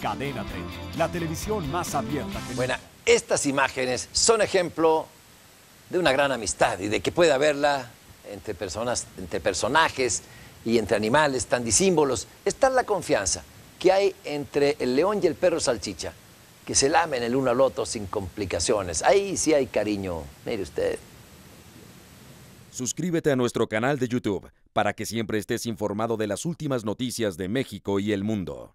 Cadena la televisión más abierta Bueno, estas imágenes son ejemplo de una gran amistad y de que puede haberla entre personas, entre personajes y entre animales tan disímbolos. Está la confianza que hay entre el león y el perro salchicha, que se lamen el uno al otro sin complicaciones. Ahí sí hay cariño, mire usted. Suscríbete a nuestro canal de YouTube para que siempre estés informado de las últimas noticias de México y el mundo.